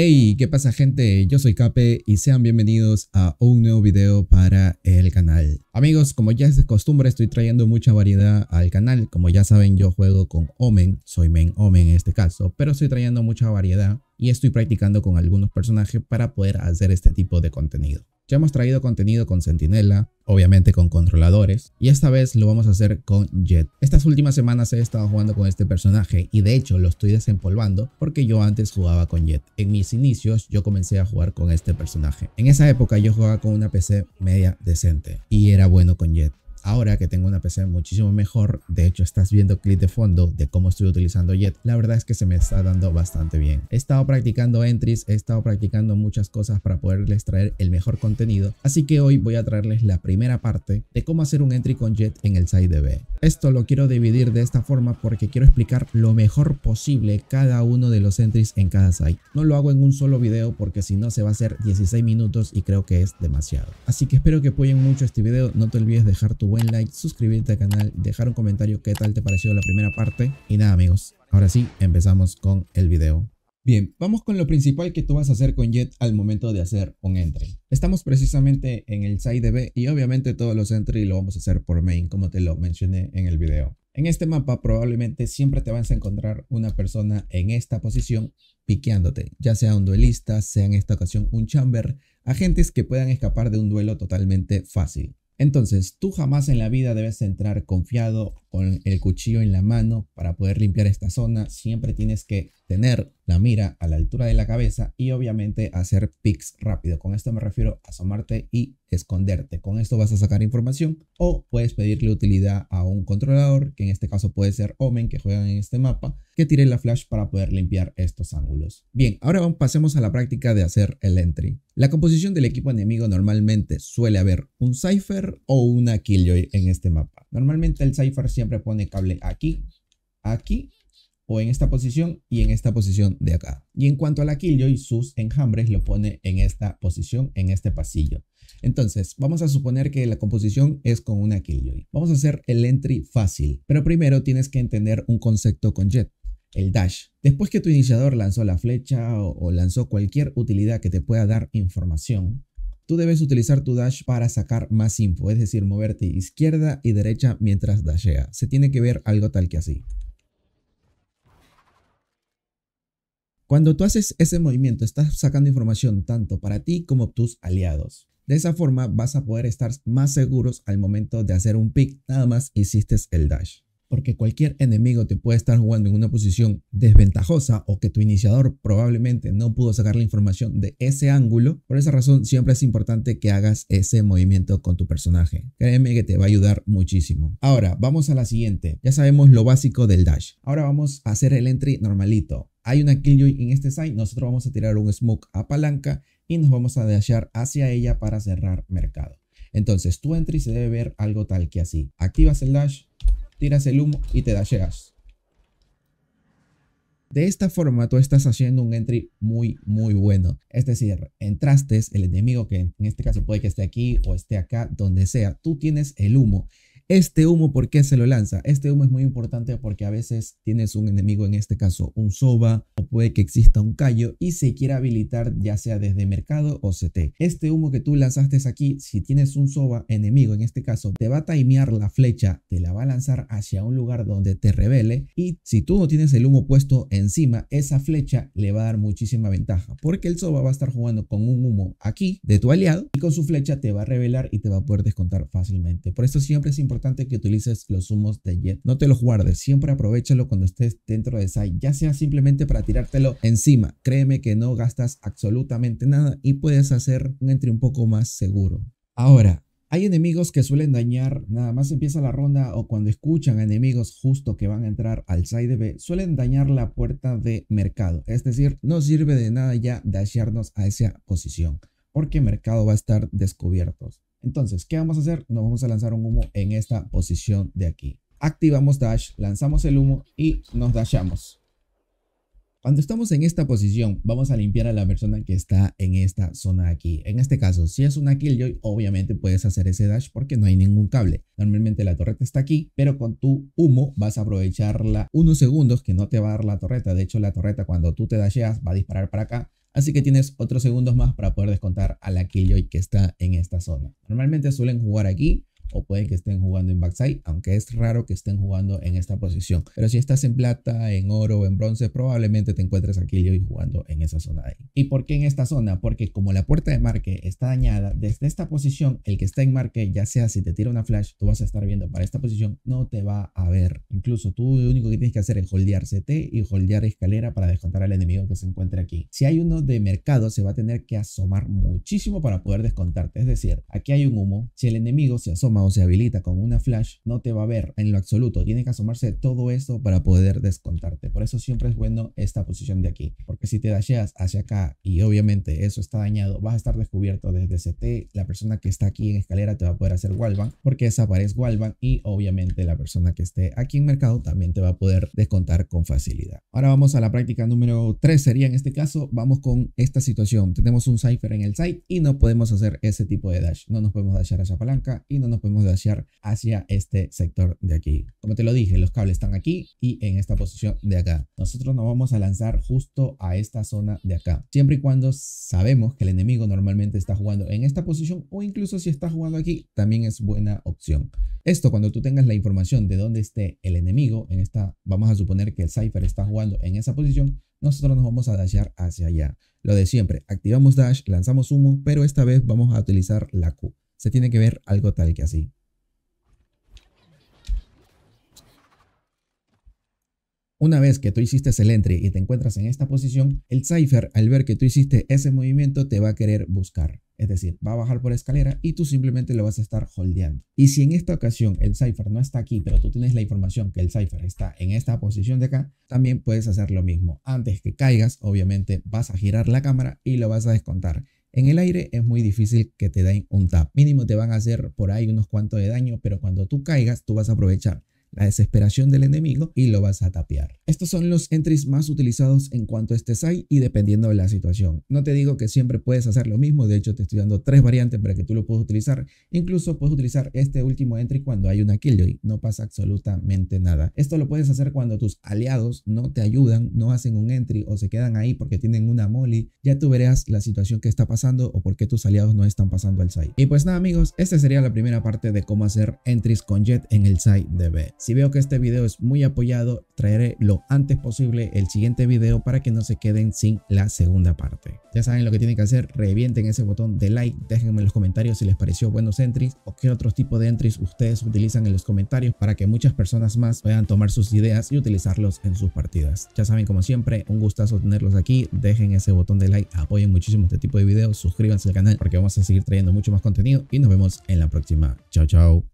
Hey, ¿qué pasa gente? Yo soy Cape y sean bienvenidos a un nuevo video para el canal. Amigos, como ya es de costumbre, estoy trayendo mucha variedad al canal. Como ya saben, yo juego con Omen, soy main Omen en este caso, pero estoy trayendo mucha variedad y estoy practicando con algunos personajes para poder hacer este tipo de contenido. Ya hemos traído contenido con Sentinela, obviamente con controladores, y esta vez lo vamos a hacer con Jet. Estas últimas semanas he estado jugando con este personaje y de hecho lo estoy desempolvando porque yo antes jugaba con Jet. En mis inicios yo comencé a jugar con este personaje. En esa época yo jugaba con una PC media decente y era bueno con Jet. Ahora que tengo una PC muchísimo mejor, de hecho estás viendo clip de fondo de cómo estoy utilizando Jet, la verdad es que se me está dando bastante bien. He estado practicando entries, he estado practicando muchas cosas para poderles traer el mejor contenido, así que hoy voy a traerles la primera parte de cómo hacer un entry con Jet en el site DB. Esto lo quiero dividir de esta forma porque quiero explicar lo mejor posible cada uno de los entries en cada site. No lo hago en un solo video porque si no se va a hacer 16 minutos y creo que es demasiado. Así que espero que apoyen mucho este video, no te olvides dejar tu buen like, suscribirte al canal, dejar un comentario qué tal te pareció la primera parte. Y nada amigos, ahora sí, empezamos con el video. Bien, vamos con lo principal que tú vas a hacer con Jet al momento de hacer un entry. Estamos precisamente en el side B y obviamente todos los entry lo vamos a hacer por main, como te lo mencioné en el video. En este mapa probablemente siempre te vas a encontrar una persona en esta posición piqueándote, ya sea un duelista, sea en esta ocasión un chamber, agentes que puedan escapar de un duelo totalmente fácil. Entonces, tú jamás en la vida debes entrar confiado con el cuchillo en la mano para poder limpiar esta zona. Siempre tienes que tener la mira a la altura de la cabeza y obviamente hacer pics rápido. Con esto me refiero a asomarte y esconderte. Con esto vas a sacar información o puedes pedirle utilidad a un controlador, que en este caso puede ser Omen, que juegan en este mapa, que tire la flash para poder limpiar estos ángulos. Bien, ahora pasemos a la práctica de hacer el entry. La composición del equipo enemigo normalmente suele haber un Cypher o una Killjoy en este mapa. Normalmente el Cypher siempre pone cable aquí, aquí o en esta posición y en esta posición de acá. Y en cuanto a la Killjoy, sus enjambres lo pone en esta posición, en este pasillo. Entonces, vamos a suponer que la composición es con una Killjoy. Vamos a hacer el entry fácil, pero primero tienes que entender un concepto con Jet el dash. Después que tu iniciador lanzó la flecha o, lanzó cualquier utilidad que te pueda dar información, tú debes utilizar tu dash para sacar más info, es decir, moverte izquierda y derecha mientras dashea. Se tiene que ver algo tal que así. Cuando tú haces ese movimiento, estás sacando información tanto para ti como tus aliados. De esa forma vas a poder estar más seguros al momento de hacer un pick, nada más hiciste el dash porque cualquier enemigo te puede estar jugando en una posición desventajosa o que tu iniciador probablemente no pudo sacar la información de ese ángulo. Por esa razón siempre es importante que hagas ese movimiento con tu personaje. Créeme que te va a ayudar muchísimo. Ahora, vamos a la siguiente. Ya sabemos lo básico del dash. Ahora vamos a hacer el entry normalito. Hay una Killjoy en este site, nosotros vamos a tirar un smoke a palanca y nos vamos a dashar hacia ella para cerrar mercado. Entonces tu entry se debe ver algo tal que así. Activas el dash, tiras el humo y te dasheas. De esta forma tú estás haciendo un entry muy muy bueno. Es decir, entraste, el enemigo que en este caso puede que esté aquí o esté acá, donde sea, tú tienes el humo este humo, ¿por qué se lo lanza? Este humo es muy importante porque a veces tienes un enemigo, en este caso un soba, o puede que exista un callo y se quiera habilitar ya sea desde mercado o CT. Este humo que tú lanzaste aquí, si tienes un soba enemigo en este caso, te va a timear la flecha, te la va a lanzar hacia un lugar donde te revele y si tú no tienes el humo puesto encima, esa flecha le va a dar muchísima ventaja porque el soba va a estar jugando con un humo aquí de tu aliado y con su flecha te va a revelar y te va a poder descontar fácilmente. Por eso siempre es importante importante que utilices los humos de Jet. No te los guardes, siempre aprovechalo cuando estés dentro de Sai, ya sea simplemente para tirártelo encima. Créeme que no gastas absolutamente nada y puedes hacer un entry un poco más seguro. Ahora, hay enemigos que suelen dañar, nada más empieza la ronda o cuando escuchan a enemigos justo que van a entrar al side B, suelen dañar la puerta de mercado. Es decir, no sirve de nada ya dashearnos a esa posición, porque mercado va a estar descubierto. Entonces, ¿qué vamos a hacer? Nos vamos a lanzar un humo en esta posición de aquí. Activamos dash, lanzamos el humo y nos dashamos. Cuando estamos en esta posición, vamos a limpiar a la persona que está en esta zona aquí. En este caso, si es una Killjoy, obviamente puedes hacer ese dash porque no hay ningún cable. Normalmente la torreta está aquí, pero con tu humo vas a aprovecharla unos segundos que no te va a dar la torreta. De hecho, la torreta cuando tú te dasheas va a disparar para acá Así que tienes otros segundos más para poder descontar a la Killjoy que está en esta zona. Normalmente suelen jugar aquí o puede que estén jugando en backside, aunque es raro que estén jugando en esta posición. Pero si estás en plata, en oro o en bronce, probablemente te encuentres aquí y jugando en esa zona ahí. ¿Y por qué en esta zona? Porque como la puerta de marque está dañada, desde esta posición, el que está en marque, ya sea si te tira una flash, tú vas a estar viendo para esta posición, no te va a ver. Incluso tú lo único que tienes que hacer es holdear CT y holdear escalera para descontar al enemigo que se encuentre aquí. Si hay uno de mercado, se va a tener que asomar muchísimo para poder descontarte. Es decir, aquí hay un humo. Si el enemigo se asoma se habilita con una flash, no te va a ver en lo absoluto. Tiene que asomarse todo esto para poder descontarte. Por eso siempre es bueno esta posición de aquí, porque si te dasheas hacia acá y obviamente eso está dañado, vas a estar descubierto desde CT. La persona que está aquí en escalera te va a poder hacer wallbang porque esa pared es y obviamente la persona que esté aquí en mercado también te va a poder descontar con facilidad. Ahora vamos a la práctica número 3 sería en este caso, vamos con esta situación. Tenemos un cipher en el site y no podemos hacer ese tipo de dash. No nos podemos dashar a esa palanca y no nos podemos podemos dashear hacia este sector de aquí. Como te lo dije, los cables están aquí y en esta posición de acá. Nosotros nos vamos a lanzar justo a esta zona de acá. Siempre y cuando sabemos que el enemigo normalmente está jugando en esta posición o incluso si está jugando aquí, también es buena opción. Esto cuando tú tengas la información de dónde esté el enemigo, en esta, vamos a suponer que el Cypher está jugando en esa posición, nosotros nos vamos a dashear hacia allá. Lo de siempre, activamos dash, lanzamos humo, pero esta vez vamos a utilizar la Q se tiene que ver algo tal que así. Una vez que tú hiciste el entry y te encuentras en esta posición, el cipher al ver que tú hiciste ese movimiento te va a querer buscar. Es decir, va a bajar por escalera y tú simplemente lo vas a estar holdeando. Y si en esta ocasión el cipher no está aquí, pero tú tienes la información que el cipher está en esta posición de acá, también puedes hacer lo mismo. Antes que caigas, obviamente vas a girar la cámara y lo vas a descontar. En el aire es muy difícil que te den un tap. Mínimo te van a hacer por ahí unos cuantos de daño, pero cuando tú caigas, tú vas a aprovechar la desesperación del enemigo y lo vas a tapear. Estos son los entries más utilizados en cuanto a este site y dependiendo de la situación. No te digo que siempre puedes hacer lo mismo, de hecho te estoy dando tres variantes para que tú lo puedas utilizar. Incluso puedes utilizar este último entry cuando hay una killjoy, no pasa absolutamente nada. Esto lo puedes hacer cuando tus aliados no te ayudan, no hacen un entry o se quedan ahí porque tienen una molly. Ya tú verás la situación que está pasando o por qué tus aliados no están pasando al site. Y pues nada amigos, esta sería la primera parte de cómo hacer entries con Jet en el site de B. Si veo que este video es muy apoyado, traeré lo antes posible el siguiente video para que no se queden sin la segunda parte. Ya saben lo que tienen que hacer, revienten ese botón de like, déjenme en los comentarios si les pareció buenos entries o qué otro tipo de entries ustedes utilizan en los comentarios para que muchas personas más puedan tomar sus ideas y utilizarlos en sus partidas. Ya saben, como siempre, un gustazo tenerlos aquí, dejen ese botón de like, apoyen muchísimo este tipo de videos, suscríbanse al canal porque vamos a seguir trayendo mucho más contenido y nos vemos en la próxima. Chao, chao.